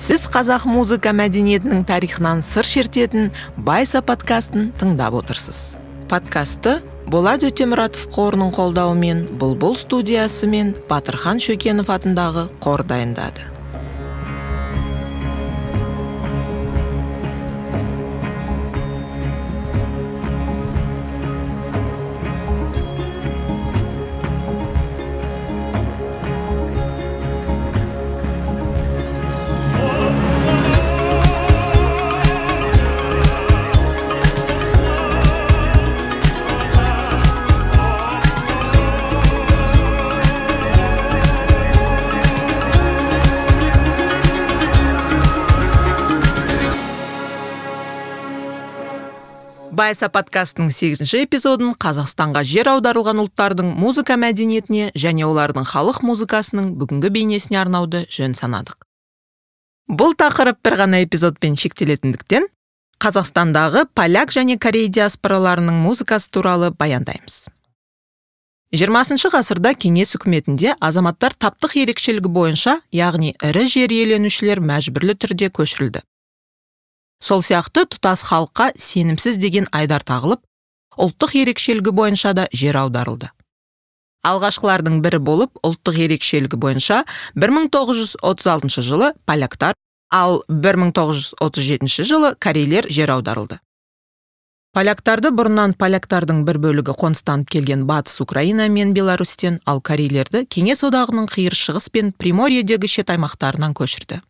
сіз қазақ музыка мәдениетінің тарихынан сыр шертетін байса подкастын тыңдап отырсыз подкасты болат өтемұратов қорының қолдауымен бұлбұл студиясы мен батырхан шөкенов атындағы қор дайындады аса подкастының сегізінші эпизодын қазақстанға жер аударылған ұлттардың музыка мәдениетіне және олардың халық музыкасының бүгінгі бейнесіне арнауды жөн санадық бұл тақырып бір ғана эпизодпен шектелетіндіктен қазақстандағы поляк және корей диаспораларының музыкасы туралы баяндаймыз жиырмасыншы ғасырда кеңес үкіметінде азаматтар таптық ерекшелігі бойынша яғни ірі жер иеленушілер мәжбүрлі түрде көшірілді сол сияқты тұтас халыққа сенімсіз деген айдар тағылып ұлттық ерекшелігі бойынша да жер аударылды алғашқылардың бірі болып ұлттық ерекшелігі бойынша 1936 жылы поляктар ал 1937 жылы корейлер жер аударылды поляктарды бұрыннан поляктардың бір бөлігі қоныстанып келген батыс украина мен беларусьтен ал корейлерді кеңес одағының қиыр шығыс пен приморьедегі шет аймақтарынан көшірді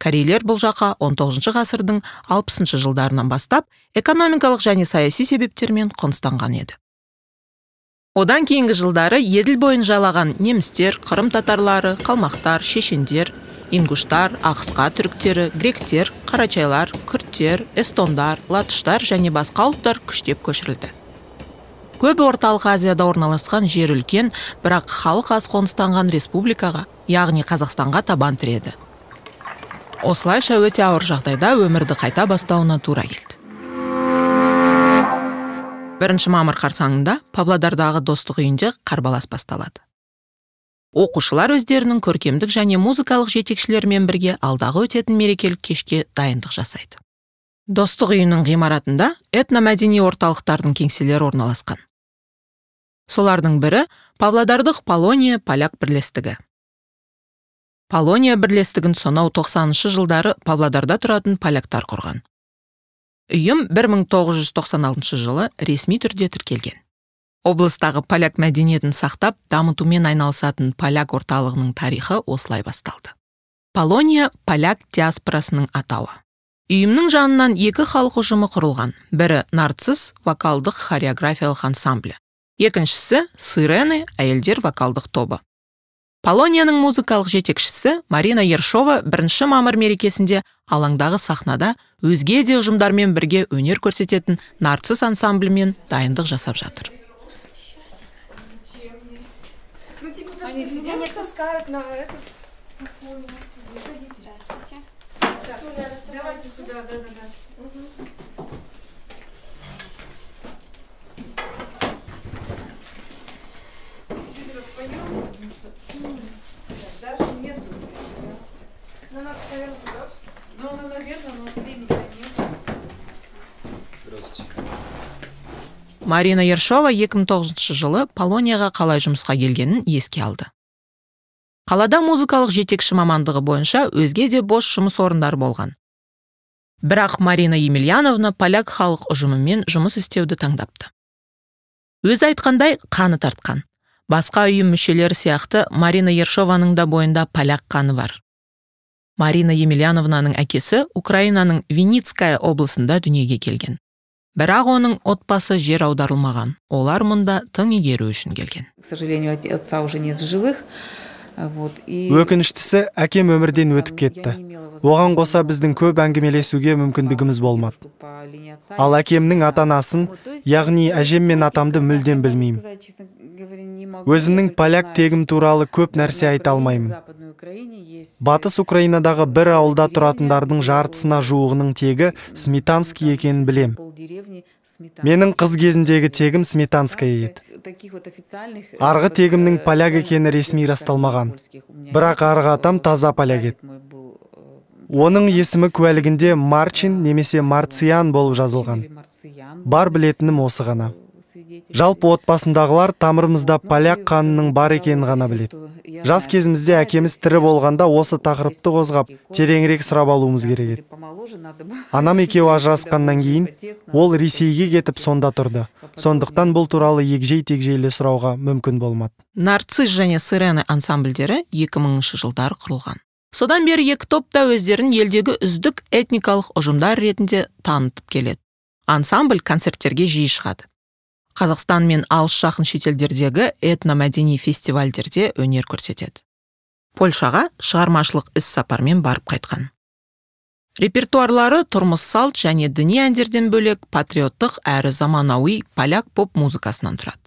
корейлер бұл жаққа 19 ғасырдың 60 жылдарынан бастап экономикалық және саяси себептермен қоныстанған еді одан кейінгі жылдары еділ бойын жалаған немістер қырым татарлары қалмақтар шешендер ингуштар ақсқа түріктері гректер қарачайлар күрттер эстондар латыштар және басқа ұлттар күштеп көшірілді Көп орталық азияда орналасқан жер үлкен бірақ халық аз қоныстанған республикаға яғни қазақстанға табан тіреді осылайша өте ауыр жағдайда өмірді қайта бастауына тура келді бірінші мамыр қарсаңында павлодардағы достық үйінде қарбалас басталады оқушылар өздерінің көркемдік және музыкалық жетекшілерімен бірге алдағы өтетін мерекелік кешке дайындық жасайды достық үйінің ғимаратында этномәдени орталықтардың кеңселері орналасқан солардың бірі павлодардық полония поляк бірлестігі полония бірлестігін сонау 90 жылдары Павладарда тұратын поляктар құрған Үйім 1996 жылы ресми түрде тіркелген облыстағы поляк мәдениетін сақтап дамытумен айналысатын поляк орталығының тарихы осылай басталды полония поляк диаспорасының атауы Үйімнің жанынан екі халық ұжымы құрылған бірі нарцисс вокалдық хореографиялық ансамблі екіншісі сырены әйелдер вокалдық тобы полонияның музыкалық жетекшісі марина ершова бірінші мамыр мерекесінде алаңдағы сахнада өзге де ұжымдармен бірге өнер көрсететін нарцисс ансамблімен дайындық жасап жатыр сюда, да-да-да. марина ершова 2009 жылы полонияға қалай жұмысқа келгенін еске алды қалада музыкалық жетекші мамандығы бойынша өзге де бос жұмыс орындары болған бірақ марина емельяновна поляк халық ұжымымен жұмыс істеуді таңдапты өзі айтқандай қаны тартқан басқа ұйым мүшелері сияқты марина ершованың да бойында поляк қаны бар марина емельяновнаның әкесі украинаның виницкая облысында дүниеге келген бірақ оның отбасы жер аударылмаған олар мұнда тың игеру үшін келген к сожалению отца уже нет в живых өкініштісі әкем өмірден өтіп кетті оған қоса біздің көп әңгімелесуге мүмкіндігіміз болмады ал әкемнің ата анасын яғни әжем мен атамды мүлдем білмеймін өзімнің поляк тегім туралы көп нәрсе айта алмаймын батыс украинадағы бір ауылда тұратындардың жартысына жуығының тегі сметанский екенін білем. менің қыз кезіндегі тегім сметанская еді э, э, арғы тегімнің поляк екені ресми расталмаған бірақ арғы атам таза поляк еді э, оның есімі куәлігінде марчин немесе марциан болып жазылған бар білетінім осы ғана жалпы отбасындағылар тамырымызда поляк қанының бар екенін ғана біледі жас кезімізде әкеміз тірі болғанда осы тақырыпты қозғап тереңірек сұрап алуымыз керек еді анам екеуі ажырасқаннан кейін ол ресейге кетіп сонда тұрды сондықтан бұл туралы егжей тегжейлі сұрауға мүмкін болмады нарцисс және сирена ансамбльдері 2000 жылдары құрылған содан бері екі топ та өздерін елдегі үздік этникалық ұжымдар ретінде танытып келеді ансамбль концерттерге жиі шығады қазақстан мен алыс жақын шетелдердегі этномәдени фестивальдерде өнер көрсетеді польшаға шығармашылық іс сапармен барып қайтқан репертуарлары тұрмыс салт және діни әндерден бөлек патриоттық әрі заманауи поляк поп музыкасынан тұрады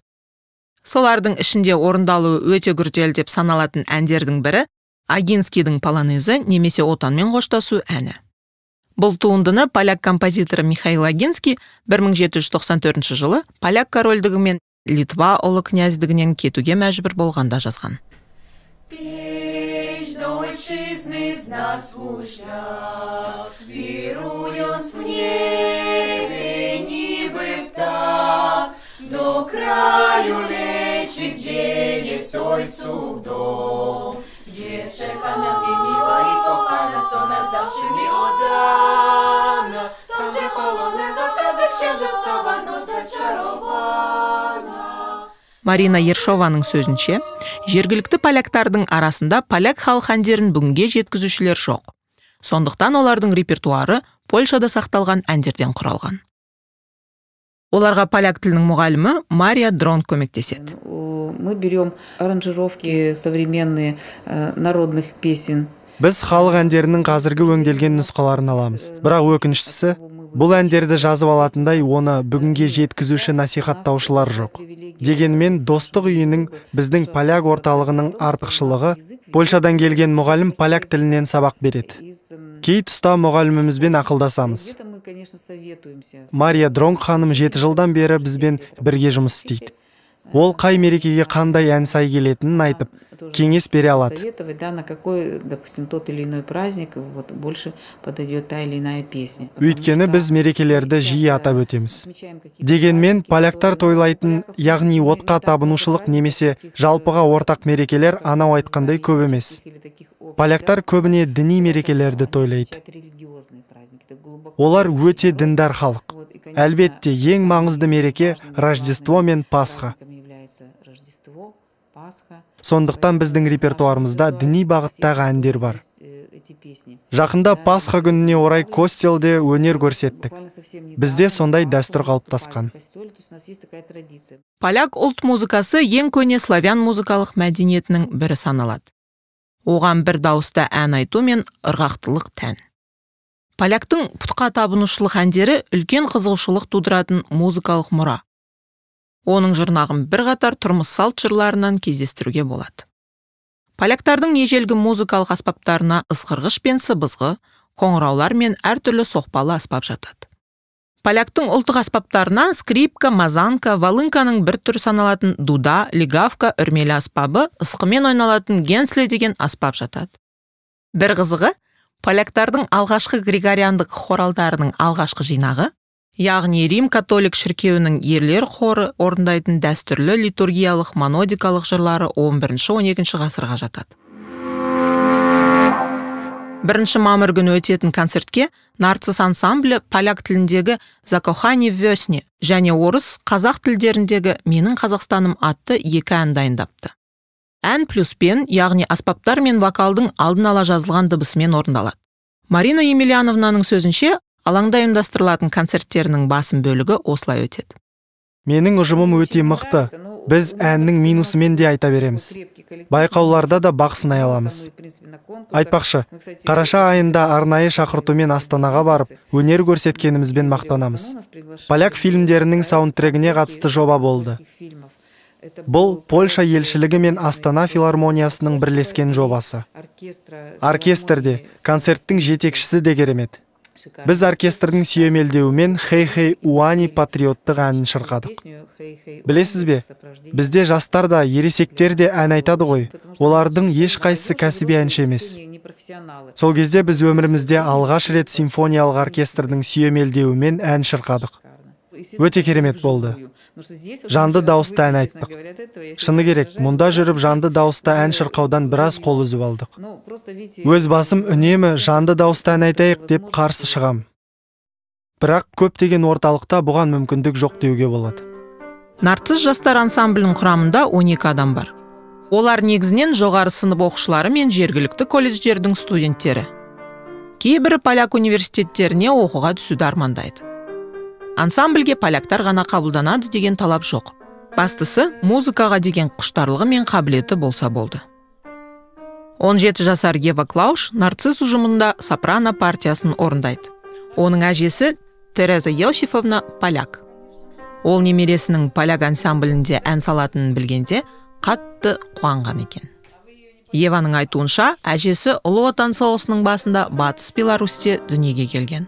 солардың ішінде орындалуы өте күрделі деп саналатын әндердің бірі агинскийдің полонезі немесе отанмен қоштасу әні бұл туындыны поляк композиторы михаил агинский 1794 жылы поляк корольдігі мен литва ұлы князьдігінен кетуге мәжбүр болғанда жазған До краю речи, где есть Марина Ершованың сөзінше, жергілікті поляктардың арасында поляк халық әндерін бүгінге жеткізушілер жоқ. Сондықтан олардың репертуары Польшада сақталған әндерден құралған оларға поляк тілінің мұғалімі мария дрон көмектеседі э, мы берем аранжировки современные э, народных песен біз халық әндерінің қазіргі өңделген нұсқаларын аламыз бірақ өкініштісі бұл әндерді жазып алатындай оны бүгінге жеткізуші насихаттаушылар жоқ дегенмен достық үйінің біздің поляк орталығының артықшылығы польшадан келген мұғалім поляк тілінен сабақ береді кей тұста мұғалімімізбен ақылдасамыз мария дронг ханым жеті жылдан бері бізбен бірге жұмыс істейді ол қай мерекеге қандай ән сай келетінін айтып кеңес бере алады да на какой допустим тот или иной праздник вот больше подойдет та или иная песня өйткені біз мерекелерді жиі атап өтеміз дегенмен поляктар тойлайтын яғни отқа табынушылық немесе жалпыға ортақ мерекелер анау айтқандай көп емес поляктар көбіне діни мерекелерді тойлайды олар өте діндар халық әлбетте ең маңызды мереке рождество мен пасха сондықтан біздің репертуарымызда діни бағыттағы әндер бар жақында пасха күніне орай костелде өнер көрсеттік бізде сондай дәстүр қалыптасқан поляк ұлт музыкасы ең көне славян музыкалық мәдениетінің бірі саналады оған бір дауыста ән айту мен ырғақтылық тән поляктың пұтқа табынушылық әндері үлкен қызығушылық тудыратын музыкалық мұра оның жұрнағын бірқатар тұрмыс салт жырларынан кездестіруге болады поляктардың ежелгі музыкалық аспаптарына ысқырғыш пен сыбызғы қоңыраулар мен әртүрлі соқпалы аспап жатады поляктың ұлттық аспаптарына скрипка мазанка волынканың бір түрі саналатын дуда легавка үрмелі аспабы ысқымен ойналатын генсле деген аспап жатады бір қызығы поляктардың алғашқы григориандық хоралдарының алғашқы жинағы яғни рим католик шіркеуінің ерлер хоры орындайтын дәстүрлі литургиялық монодикалық жырлары 11-12 ғасырға жатады бірінші мамыр күні өтетін концертке нарцисс ансамблі поляк тіліндегі закохани весне және орыс қазақ тілдеріндегі менің қазақстаным атты екі ән дайындапты ән плюспен яғни аспаптар мен вокалдың алдын ала жазылған дыбысымен орындалады марина емельяновнаның сөзінше алаңда ұйымдастырылатын концерттерінің басым бөлігі осылай өтеді менің ұжымым өте мықты біз әннің минусымен де айта береміз байқауларда да бақ сынай аламыз айтпақшы қараша айында арнайы шақыртумен астанаға барып өнер көрсеткенімізбен мақтанамыз поляк фильмдерінің саундтрегіне қатысты жоба болды бұл польша елшілігі мен астана филармониясының бірлескен жобасы оркестрде концерттің жетекшісі де керемет біз оркестрдің сүйемелдеуімен хей хей уани патриоттық әнін шырқадық білесіз бе бізде жастар да ересектер де ән айтады ғой олардың ешқайсысы кәсіби әнші емес сол кезде біз өмірімізде алғаш рет симфониялық оркестрдің сүйемелдеуімен ән шырқадық өте керемет болды жанды дауыста ән айттық шыны керек мұнда жүріп жанды дауыста ән шырқаудан біраз қол үзіп алдық өз басым үнемі жанды дауыста ән айтайық деп қарсы шығам. бірақ көптеген орталықта бұған мүмкіндік жоқ деуге болады нарцисс жастар ансамблінің құрамында 12 адам бар олар негізінен жоғары сынып оқушылары мен жергілікті колледждердің студенттері кейбірі поляк университеттеріне оқуға түсуді армандайды ансамбльге поляктар ғана қабылданады деген талап жоқ бастысы музыкаға деген құштарлығы мен қабілеті болса болды 17 жасар ева клауш нарцисс ұжымында сопрано партиясын орындайды оның әжесі тереза йосифовна поляк ол немересінің поляк ансамблінде ән салатынын білгенде қатты қуанған екен еваның айтуынша әжесі ұлы отан соғысының басында батыс беларусьте дүниеге келген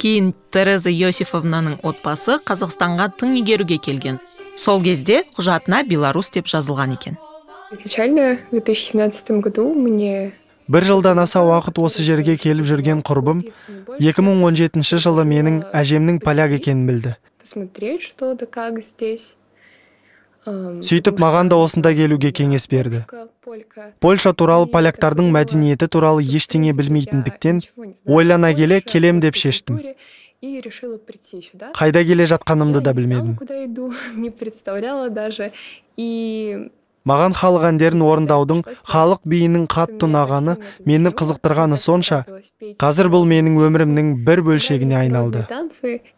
кейін тереза иосифовнаның отбасы қазақстанға тың игеруге келген сол кезде құжатына беларусь деп жазылған екен мне бір жылдан аса уақыт осы жерге келіп жүрген құрбым 2017 жылы менің әжемнің поляк екенін білді посмотреть что да как здесь сөйтіп маған да осында келуге кеңес берді польша туралы поляктардың мәдениеті туралы ештеңе білмейтіндіктен ойлана келе келем деп шештім қайда келе жатқанымды да білмедім маған халық әндерін орындаудың халық биінің қатты ұнағаны мені қызықтырғаны сонша қазір бұл менің өмірімнің бір бөлшегіне айналды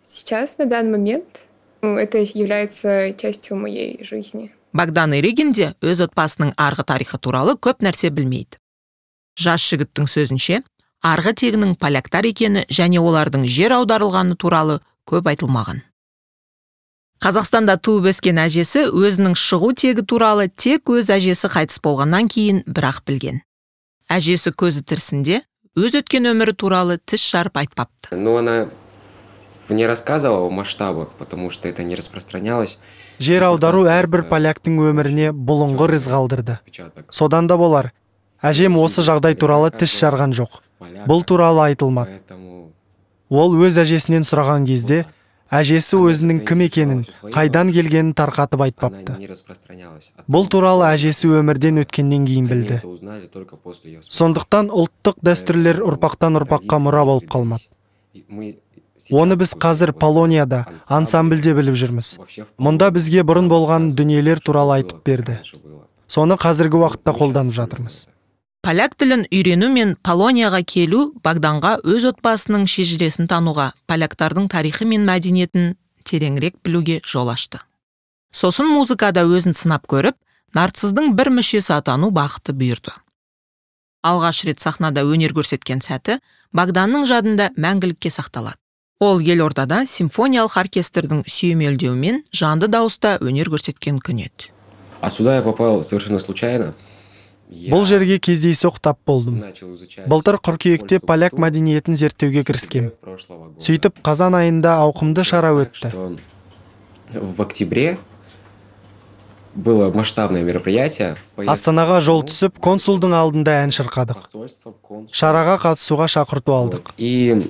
сейчас на данный момент это является частью моей жизни богдан иригин де өз отбасының арғы тарихы туралы көп нәрсе білмейді жас жігіттің сөзінше арғы тегінің поляктар екені және олардың жер аударылғаны туралы көп айтылмаған қазақстанда туып өскен әжесі өзінің шығу тегі туралы тек өз әжесі қайтыс болғаннан кейін бірақ білген әжесі көзі тірсінде өз өткен өмірі туралы тіс жарып айтпапты но она не рассказывал о масштабах, потому что это не распространялось. Жер аудару әрбір э, поляктың өміріне бұлыңғы із қалдырды. Содан да болар, әжем осы жағдай туралы тіш жарған жоқ. Бұл туралы айтылмады. Ол өз әжесінен сұраған кезде, әжесі өзінің кім екенін, қайдан келгенін тарқатып айтпапты. Бұл туралы әжесі өмірден өткеннен кейін білді. Сондықтан ұлттық дәстүрлер ұрпақтан ұрпаққа мұра болып қалмады оны біз қазір полонияда ансамбльде біліп жүрміз мұнда бізге бұрын болған дүниелер туралы айтып берді соны қазіргі уақытта қолданып жатырмыз поляк тілін үйрену мен полонияға келу богданға өз отбасының шежіресін тануға поляктардың тарихы мен мәдениетін тереңірек білуге жол ашты сосын музыкада өзін сынап көріп нартсыздың бір мүшесі атану бақыты бұйырды алғаш рет сахнада өнер көрсеткен сәті богданның жадында мәңгілікке сақталады ол елордада симфониялық оркестрдің сүйемелдеуімен жанды дауыста өнер көрсеткен күн еді а сюда я попал совершенно случайно бұл жерге кездейсоқ тап болдым былтыр қыркүйекте поляк мәдениетін зерттеуге кіріскем сөйтіп қазан айында ауқымды шара өтті в октябре было масштабное мероприятие астанаға жол түсіп консулдың алдында ән шырқадық шараға қатысуға шақырту алдық и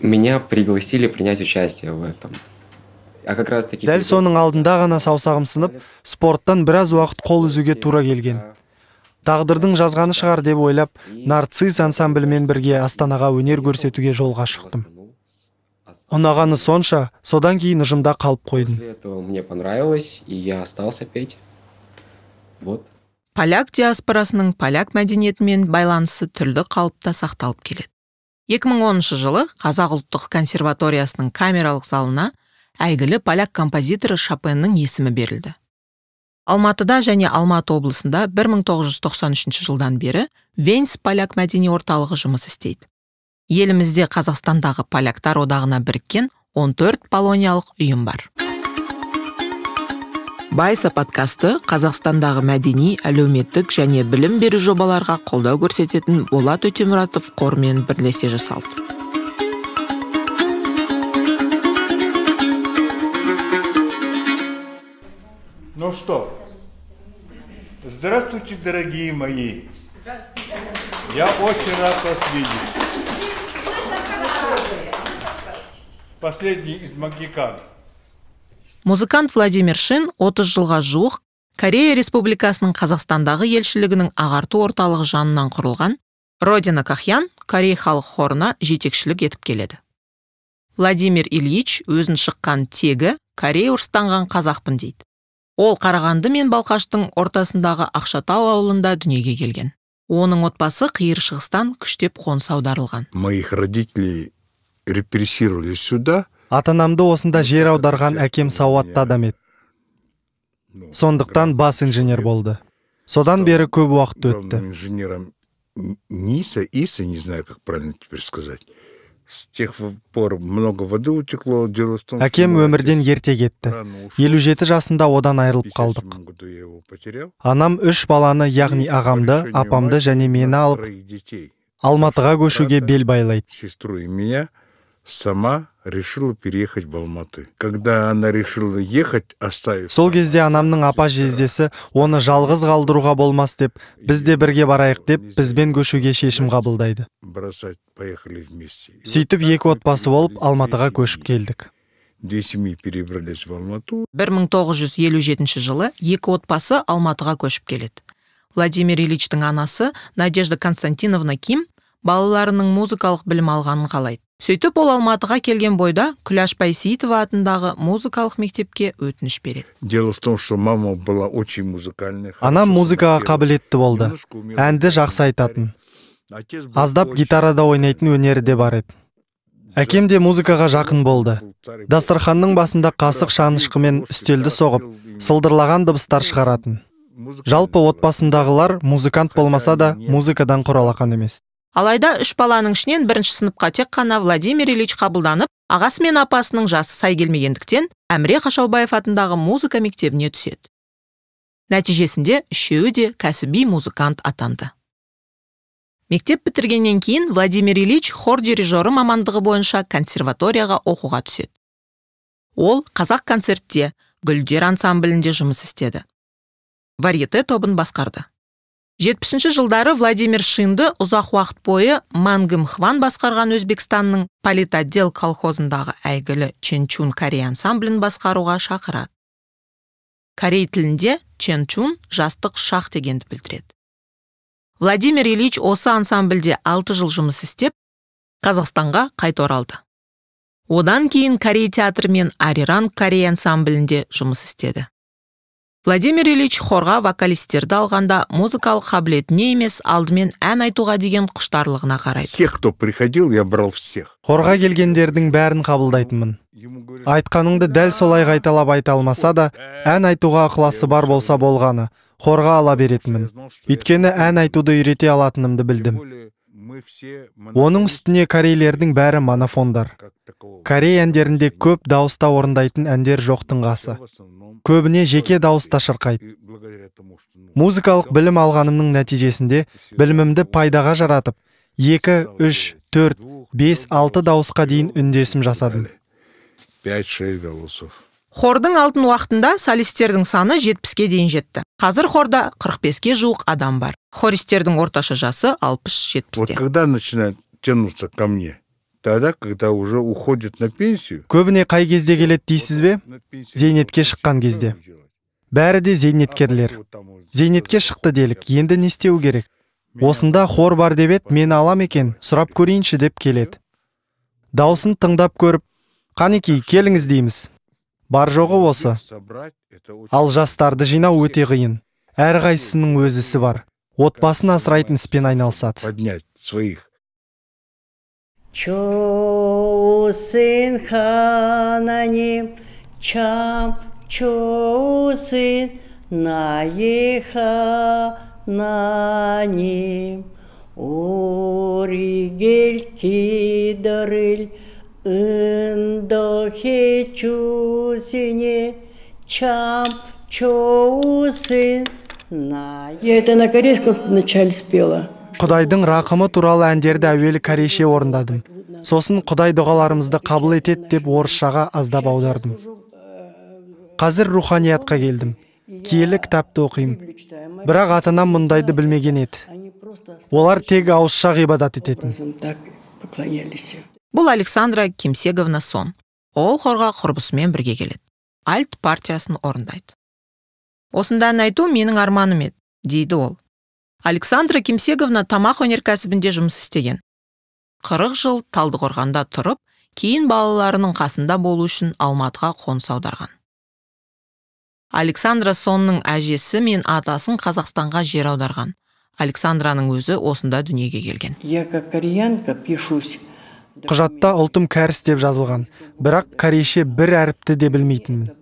меня пригласили принять участие в этом а как раз таки дәл соның алдында ғана саусағым сынып спорттан біраз уақыт қол үзуге тура келген тағдырдың жазғаны шығар деп ойлап нарцисс ансамблімен бірге астанаға өнер көрсетуге жолға шықтым ұнағаны сонша содан кейін ұжымда қалып қойдым мне понравилось и я остался петь вот поляк диаспорасының поляк мәдениетімен байланысы түрлі қалыпта сақталып келеді 2010 жылы қазақ ұлттық консерваториясының камералық залына әйгілі поляк композиторы шопеннің есімі берілді алматыда және алматы облысында 1993 жылдан бері венс поляк мәдени орталығы жұмыс істейді елімізде қазақстандағы поляктар одағына біріккен 14 полониялық үйім бар байса подкасты қазақстандағы мәдени әлеуметтік және білім беру жобаларға қолдау көрсететін болат өтемұратов қорымен бірлесе жасалды ну что здравствуйте дорогие мои я очень рад вас видеть последний из магикан музыкант владимир шин 30 жылға жуық корея республикасының қазақстандағы елшілігінің ағарту орталығы жанынан құрылған родина Кахьян корей халық хорына жетекшілік етіп келеді владимир ильич өзін шыққан тегі корей орыстанған қазақпын дейді ол қарағанды мен балқаштың ортасындағы ақшатау ауылында дүниеге келген оның отбасы қиыр шығыстан күштеп қоныс аударылған моих родителей репрессировали сюда ата осында жер аударған әкем сауатты адам еді сондықтан бас инженер болды содан бері көп уақыт өтті инженером ниса иса не знаю как правильно теперь сказать с тех пор много воды утекло дело әкем өмірден ерте кетті елу жеті жасында одан айырылып қалдық анам үш баланы яғни ағамды апамды және мені алып алматыға көшуге бел байлайды сама решила переехать в Алматы. Когда она решила ехать, оставив... Сол кезде анамның апа э, жездесі оны жалғыз қалдыруға болмас деп, біз де бірге барайық деп, бізбен көшуге шешім қабылдайды. Сөйтіп екі отбасы болып Алматыға көшіп келдік. Две семьи 1957 жылы екі отбасы Алматыға көшіп келеді. Владимир Ильичтің анасы Надежда Константиновна Ким балаларының музыкалық білім алғанын қалайды сөйтіп ол алматыға келген бойда күләш байсейітова атындағы музыкалық мектепке өтініш береді дело в том что мама была очень музыкальная анам музыкаға қабілетті болды әнді жақсы айтатын аздап гитарада ойнайтын өнері де бар еді әкем де музыкаға жақын болды дастарханның басында қасық шанышқымен үстелді соғып сылдырлаған дыбыстар шығаратын жалпы отбасындағылар музыкант болмаса да музыкадан құралақан емес алайда үш баланың ішінен бірінші сыныпқа тек қана владимир ильич қабылданып ағасы мен апасының жасы сай келмегендіктен әміре қашаубаев атындағы музыка мектебіне түседі нәтижесінде үшеуі де кәсіби музыкант атанды мектеп бітіргеннен кейін владимир ильич хор дирижері мамандығы бойынша консерваторияға оқуға түседі ол қазақ концертте гүлдер ансамблінде жұмыс істеді варьете тобын басқарды жетпісінші жылдары владимир Шинды ұзақ уақыт бойы мангым хван басқарған өзбекстанның политотдел колхозындағы әйгілі ченчун корей ансамблін басқаруға шақырады корей тілінде ченчун жастық шақ дегенді білдіреді владимир ильич осы ансамбльде алты жыл жұмыс істеп қазақстанға қайта оралды одан кейін корей театры мен ариран корей ансамблінде жұмыс істеді владимир ильич хорға вокалистерді алғанда музыкалық қабілетіне емес алдымен ән айтуға деген құштарлығына қарайды всех кто приходил я брал всех хорға келгендердің бәрін қабылдайтынмын айтқаныңды дәл солай қайталап айта алмаса да ән айтуға ықыласы бар болса болғаны хорға ала беретінмін өйткені ән айтуды үйрете алатынымды білдім оның үстіне корейлердің бәрі монофондар корей әндерінде көп дауыста орындайтын әндер жоқтың қасы көбіне жеке дауыста шырқайды музыкалық білім алғанымның нәтижесінде білімімді пайдаға жаратып екі үш төрт бес алты дауысқа дейін үндесім жасадым пять шесть голосов хордың алтын уақытында солистердің саны жетпіске дейін жетті қазір хорда 45-ке жуық адам бар хористердің орташа жасы алпыс жетпісте вот когда начинают тянуться ко мне тогда когда уже уходят на пенсию көбіне қай кезде келеді дейсіз бе зейнетке шыққан кезде бәрі де зейнеткерлер зейнетке шықты делік енді не істеу керек осында хор бар деп еді мені алам екен сұрап көрейінші деп келеді даусын тыңдап көріп қанеки келіңіз дейміз бар жоғы осы ал жастарды жинау өте қиын әрқайсысының өз ісі бар отбасын асырайтын іспен айналысады поднять своих хананим чам чо сын наехананим оригель кидарыль чусине Я это на корейском вначале спела. Құдайдың рақымы туралы әндерді әуелі корейше орындадым. Сосын Құдай дұғаларымызды қабыл етеді деп орысшаға аздап аудардым. Қазір руханиятқа келдім. Киелі кітапты оқимын. Бірақ атанам мұндайды білмеген еді. Олар тегі ауызша ғибадат ететін бұл александра Кемсеговна сон ол хорға құрбысымен бірге келеді альт партиясын ән айту менің арманым еді дейді ол александра кимсеговна тамақ өнеркәсібінде жұмыс істеген қырық жыл талдықорғанда тұрып кейін балаларының қасында болу үшін алматыға қоныс аударған александра сонның әжесі мен атасын қазақстанға жер аударған александраның өзі осында дүниеге келген я как кореянка пишусь құжатта ұлтым кәріс деп жазылған бірақ корейше бір әріпті де білмейтінмін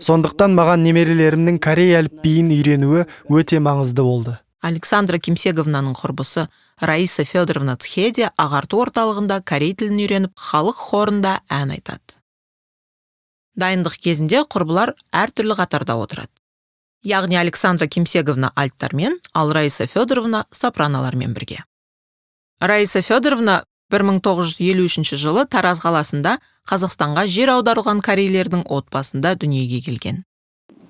сондықтан маған немерелерімнің корей әліпбиін үйренуі өте маңызды болды александра кимсеговнаның құрбысы раиса федоровна цхеде ағарту орталығында корей тілін үйреніп халық хорында ән айтады дайындық кезінде құрбылар әртүрлі қатарда отырады яғни александра кимсеговна альттармен ал раиса федоровна сопраналармен бірге раиса федоровна 1953 жылы тараз қаласында қазақстанға жер аударылған корейлердің отбасында дүниеге келген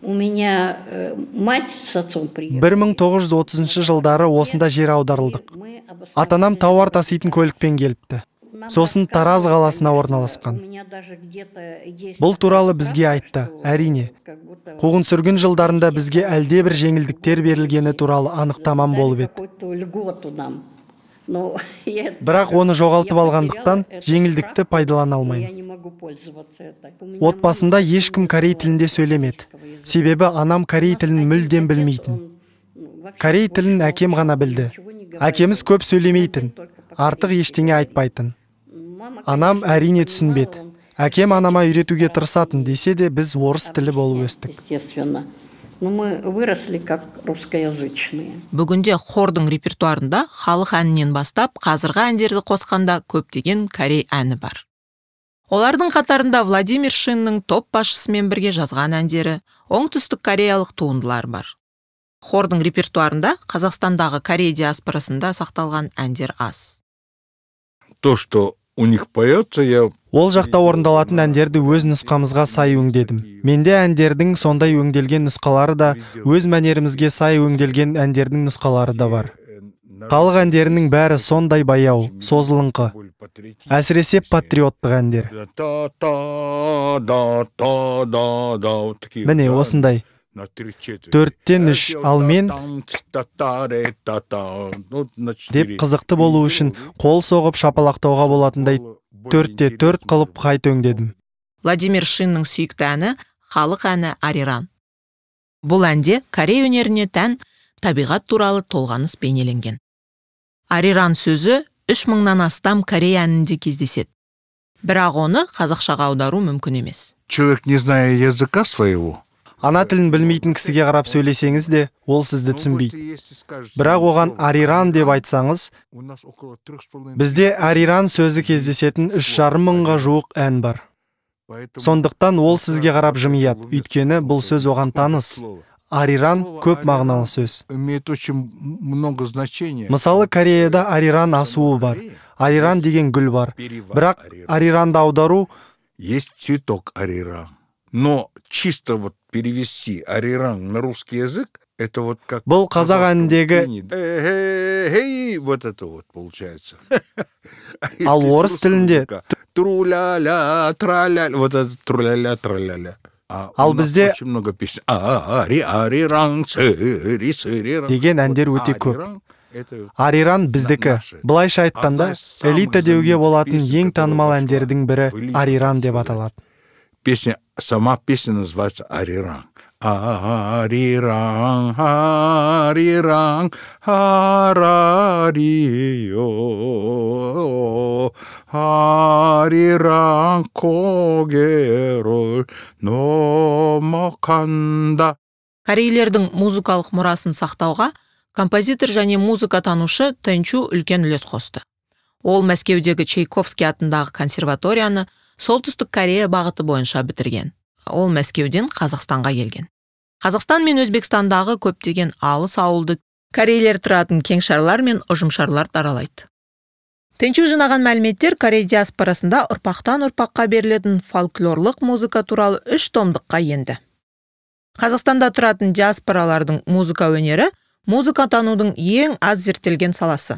у меня э, мать с отцом бір мың тоғыз жүз отызыншы жылдары осында жер аударылдық атанам тауар таситын көлікпен келіпті сосын тараз қаласына орналасқан бұл туралы бізге айтты әрине қуғын сүргін жылдарында бізге әлдебір жеңілдіктер берілгені туралы анықтамам болып еді бірақ оны жоғалтып алғандықтан жеңілдікті пайдалана алмаймын отбасымда ешкім корей тілінде сөйлемеді себебі анам корей тілін мүлдем білмейтін корей тілін әкем ғана білді әкеміз көп сөйлемейтін артық ештеңе айтпайтын анам әрине түсінбеді әкем анама үйретуге тырысатын десе де біз орыс тілі болып өстік но мы выросли как русскоязычные бүгінде хордың репертуарында халық әнінен бастап қазіргі әндерді қосқанда көптеген корей әні бар олардың қатарында владимир шиннің топ басшысымен бірге жазған әндері оңтүстік кореялық туындылар бар хордың репертуарында қазақстандағы корей диаспорасында сақталған әндер аз то что у них поется я ол жақта орындалатын әндерді өз нұсқамызға сай өңдедім менде әндердің сондай өңделген нұсқалары да өз мәнерімізге сай өңделген әндердің нұсқалары да бар халық әндерінің бәрі сондай баяу созылыңқы әсіресе патриоттық әндер міне осындай төрттен үш ал мен деп қызықты болу үшін қол соғып шапалақтауға болатындай төртте төрт қылып қайта өңдедім владимир шиннің сүйікті әні халық әні ариран бұл әнде корей өнеріне тән табиғат туралы толғаныс бейнеленген ариран сөзі үш мыңнан астам корей әнінде кездеседі бірақ оны қазақшаға аудару мүмкін емес человек не зная языка своего ана тілін білмейтін кісіге қарап сөйлесеңіз де ол сізді түсінбейді бірақ оған ариран деп айтсаңыз бізде ариран сөзі кездесетін үш жарым мыңға жуық ән бар сондықтан ол сізге қарап жымияды өйткені бұл сөз оған таныс ариран көп мағыналы сөз мысалы кореяда ариран асуы бар ариран деген гүл бар бірақ ариранды аудару есть цветок ариран но чисто вот перевести ариран на русский язык, это вот как... Был қазақ әніндегі... Э, э, э, вот это вот получается. Ал орыс тілінде... Труляля, траляля, вот это труляля, траляля. ал бізде очень много песен ари деген әндер өте көп ариран біздікі былайша айтқанда элита деуге болатын ең танымал әндердің бірі ариран деп аталады Песня, сама песня называется «Ариран». Ариран, Ариран, арарио, Ариран, Когеро, номоканда. Корейлердің музыкалық мұрасын сақтауға композитор және музыка танушы Тэнчу үлкен үлес қосты. Ол Мәскеудегі Чайковский атындағы консерваторияны – солтүстік корея бағыты бойынша бітірген ол мәскеуден қазақстанға келген қазақстан мен өзбекстандағы көптеген алыс ауылды корейлер тұратын кеңшарлар мен ұжымшарлар аралайды Тенчу жинаған мәліметтер корей диаспорасында ұрпақтан ұрпаққа берілетін фольклорлық музыка туралы үш томдыққа енді қазақстанда тұратын диаспоралардың музыка өнері музыка танудың ең аз зерттелген саласы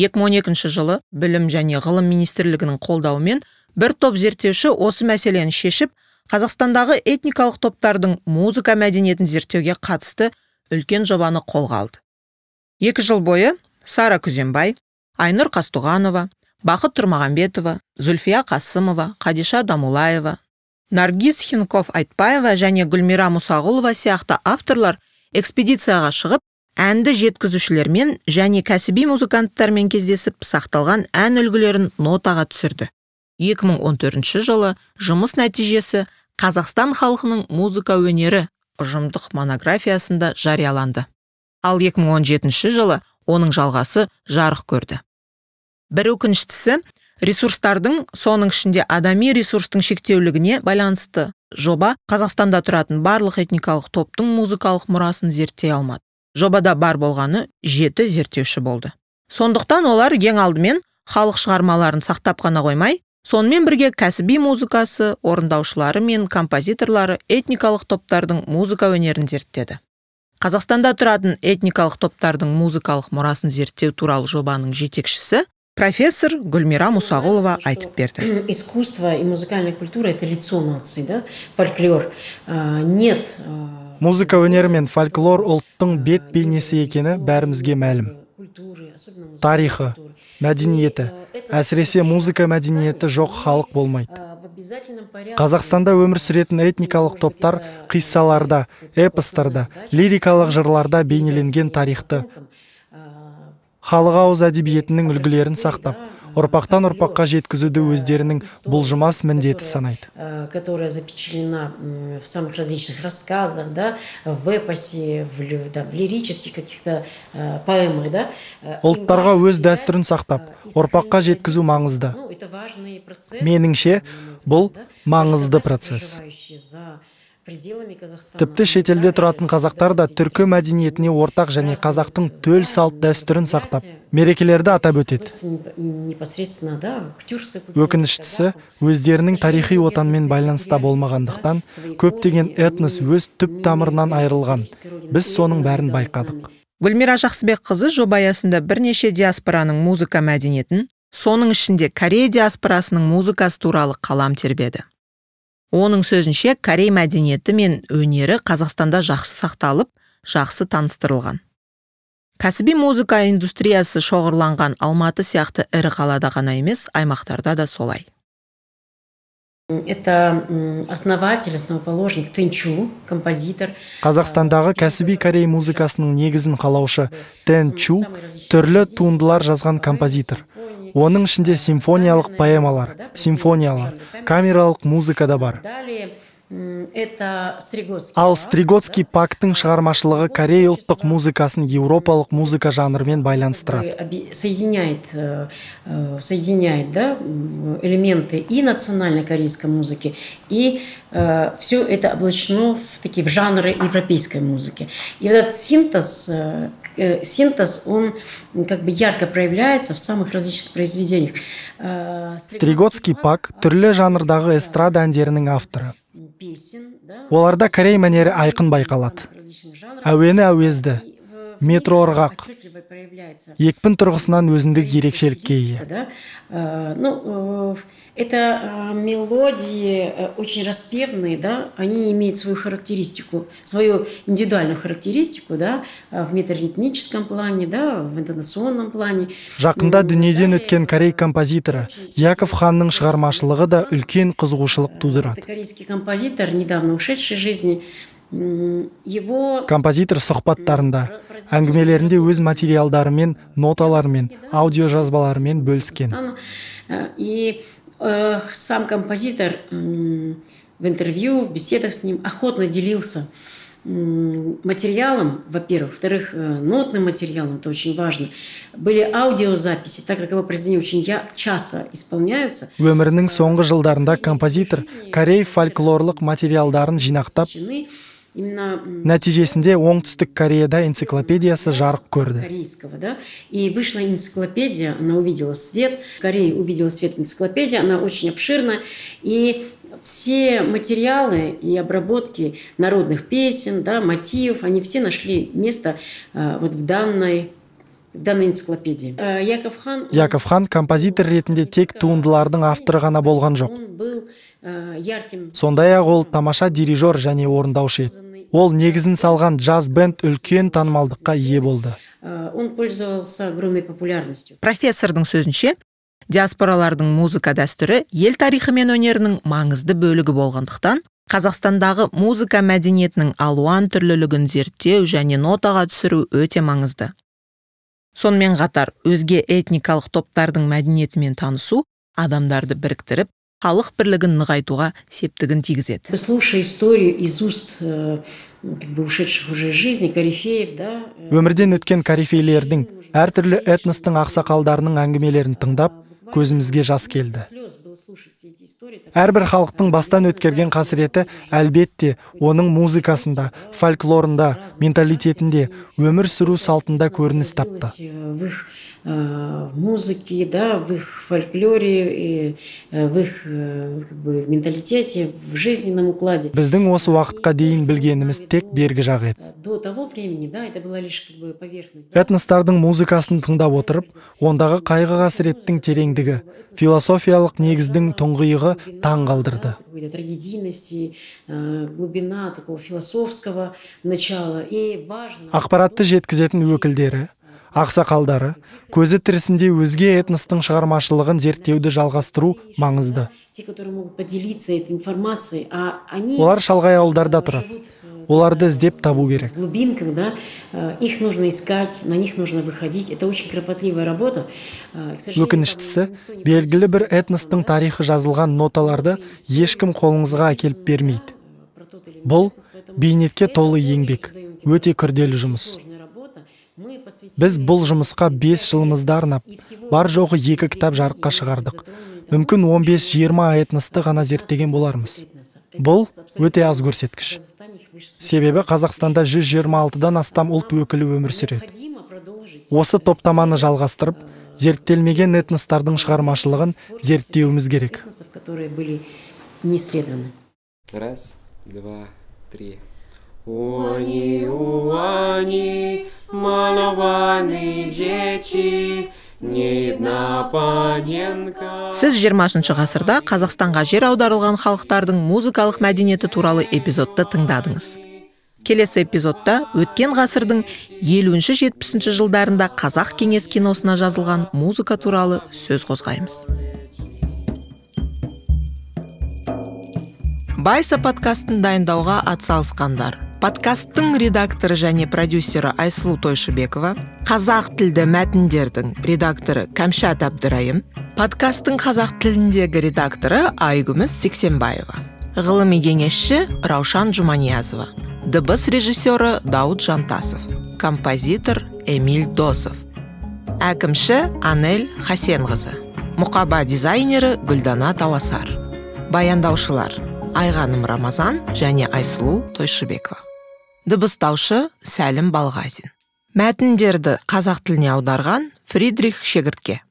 2012 жылы білім және ғылым министрлігінің қолдауымен бір топ зерттеуші осы мәселені шешіп қазақстандағы этникалық топтардың музыка мәдениетін зерттеуге қатысты үлкен жобаны қолға алды екі жыл бойы сара күзембай айнұр қастуғанова бақыт тұрмағамбетова зүлфия қасымова қадиша дамулаева наргиз хинков Айтпаева және гүлмира мұсағұлова сияқты авторлар экспедицияға шығып әнді жеткізушілермен және кәсіби музыканттармен кездесіп сақталған ән үлгілерін нотаға түсірді 2014 жылы жұмыс нәтижесі қазақстан халқының музыка өнері ұжымдық монографиясында жарияланды ал 2017 жылы оның жалғасы жарық көрді бір өкініштісі ресурстардың соның ішінде адами ресурстың шектеулігіне байланысты жоба қазақстанда тұратын барлық этникалық топтың музыкалық мұрасын зерттей алмады жобада бар болғаны жеті зерттеуші болды сондықтан олар ең алдымен халық шығармаларын сақтап қана қоймай сонымен бірге кәсіби музыкасы орындаушылары мен композиторлары этникалық топтардың музыка өнерін зерттеді қазақстанда тұратын этникалық топтардың музыкалық мұрасын зерттеу туралы жобаның жетекшісі профессор гүлмира мұсағұлова айтып берді э, искусство и музыкальная культура это лицо нации да фольклор э, нет э, музыка өнері мен фольклор ұлттың бет бейнесі екені бәрімізге мәлім тарихы мәдениеті э, әсіресе музыка мәдениеті жоқ халық э, болмайды қазақстанда өмір сүретін этникалық топтар қиссаларда эпостарда лирикалық жырларда бейнеленген тарихты э, халық ауыз әдебиетінің үлгілерін сақтап ұрпақтан ұрпаққа жеткізуді өздерінің бұлжымас міндеті санайды э, которая запечатлена в самых различных рассказах да в эпосе в, в лирических каких то э, поэмах да э, ұлттарға өз дәстүрін сақтап ұрпаққа жеткізу маңызды меніңше бұл маңызды процесс тіпті шетелде тұратын қазақтар да түркі мәдениетіне ортақ және қазақтың төл салт дәстүрін сақтап мерекелерді атап өтеді өкініштісі өздерінің тарихи отанымен байланыста болмағандықтан көптеген этнос өз түп тамырынан айырылған біз соның бәрін байқадық гүлмира жақсыбекқызы жоба аясында бірнеше диаспораның музыка мәдениетін соның ішінде корея диаспорасының музыкасы туралы қалам тербеді оның сөзінше корей мәдениеті мен өнері қазақстанда жақсы сақталып жақсы таныстырылған кәсіби музыка индустриясы шоғырланған алматы сияқты ірі қалада ғана емес аймақтарда да солай это основатель основоположник композитор қазақстандағы кәсіби корей музыкасының негізін қалаушы тэн чу түрлі туындылар жазған композитор оның ішінде симфониялық поэмалар симфониялар камералық музыка да бар ал стригоцкий пактың шығармашылығы корей ұлттық музыкасын еуропалық музыка жанрымен байланыстырады соединяет соединяет да элементы и национальной корейской музыки и э, все это облачено в такие в жанры европейской музыки и вот этот синтез э, Э, синтез, он как бы ярко проявляется в самых различных произведениях. Э, Стригоцкий пак түрлі э, жанрдағы эстрада әндерінің авторы. Оларда корей мәнері айқын байқалады. Әуені әуезді, метро ырғақ, екпін тұрғысынан өзіндік ерекшелікке ие э, ну э, это э, мелодии очень распевные да они имеют свою характеристику свою индивидуальную характеристику да в метаритмическом плане да в интонационном плане жақында дүниеден өткен корей композиторы яков ханның шығармашылығы да үлкен қызығушылық тудырады корейский композитор недавно ушедшей жизни его композитор сұхбаттарында әңгімелерінде өз материалдарымен ноталармен аудиожазбаларымен бөліскен э, и э, сам композитор в интервью в беседах с ним охотно делился материалом, во-первых, во-вторых, э, нотным материалом, это очень важно. Были аудиозаписи, так как его произведения очень часто исполняются. Өмірінің соңғы жылдарында композитор корей фольклорлық материалдарын жинақтап, нәтижесінде оңтүстік кореяда энциклопедиясы жарық көрді корейского да и вышла энциклопедия она увидела свет корея увидела свет энциклопедия она очень обширна и все материалы и обработки народных песен да мотивов они все нашли место э, вот в данной в данной энциклопедии э, яков хан яков хан композитор ретінде тек туындылардың авторы ғана болған жоқ Э, ярким сондай ақ ол тамаша дирижер және орындаушы еді ол негізін салған джаз бенд үлкен танымалдыққа ие болды э, он пользовался огромной популярностью профессордың сөзінше диаспоралардың музыка дәстүрі ел тарихы мен өнерінің маңызды бөлігі болғандықтан қазақстандағы музыка мәдениетінің алуан түрлілігін зерттеу және нотаға түсіру өте маңызды сонымен қатар өзге этникалық топтардың мәдениетімен танысу адамдарды біріктіріп халық бірлігін нығайтуға септігін тигізеді слушая историю из уст э, ушедших уже жизни корифеев да э, өмірден өткен корифейлердің әртүрлі этностың ақсақалдарының әңгімелерін тыңдап көзімізге жас келді әрбір халықтың бастан өткерген қасіреті әлбетте оның музыкасында фольклорында менталитетінде өмір сүру салтында көрініс тапты в э, музыке, да, в их фольклоре, и э, в их э, как бы, менталитете, в жизненном укладе. Біздің осы уақытқа дейін білгеніміз тек бергі жағы еді. До того времени, да, это была лишь как бы поверхность. Да? Этностардың музыкасын тыңдап отырып, ондағы қайғы қасіреттің тереңдігі, философиялық негіздің тұңғиығы таң қалдырды. трагедийности, глубина такого философского начала. И важно... Ақпаратты жеткізетін өкілдері, ақсақалдары көзі тірісінде өзге этностың шығармашылығын зерттеуді жалғастыру маңызды олар шалғай ауылдарда тұрады э, оларды іздеп табу керек глубинках э, их нужно искать на них нужно выходить это очень кропотливая работа э, өкініштісі белгілі бір этностың тарихы жазылған ноталарды ешкім қолыңызға әкеліп бермейді бұл бейнетке толы еңбек өте күрделі жұмыс біз бұл жұмысқа 5 жылымызды арнап бар жоғы екі кітап жарыққа шығардық мүмкін 15-20 этносты ғана зерттеген болармыз бұл өте аз көрсеткіш себебі қазақстанда 126-дан астам ұлт өкілі өмір сүреді осы топтаманы жалғастырып э, зерттелмеген этностардың э, шығармашылығын зерттеуіміз керек раз два три у они, малаваны дети недна паненка сіз 20 ғасырда қазақстанға жер аударылған халықтардың музыкалық мәдениеті туралы эпизодты тыңдадыңыз келесі эпизодта өткен ғасырдың елуінші жетпісінші жылдарында қазақ кеңес киносына жазылған музыка туралы сөз қозғаймыз байса подкастын дайындауға атсалысқандар подкасттың редакторы және продюсері айсұлу тойшыбекова қазақ тілді мәтіндердің редакторы кәмшат әбдірайым подкасттың қазақ тіліндегі редакторы айкүміс сексенбаева ғылыми кеңесші раушан жұманиязова дыбыс режиссері дауд жантасов композитор эмиль досов әкімші анель хасенқызы мұқаба дизайнері гүлдана тауасар баяндаушылар айғаным рамазан және айсұлу тойшыбекова дыбыстаушы сәлім балғазин мәтіндерді қазақ тіліне аударған фридрих шегіртке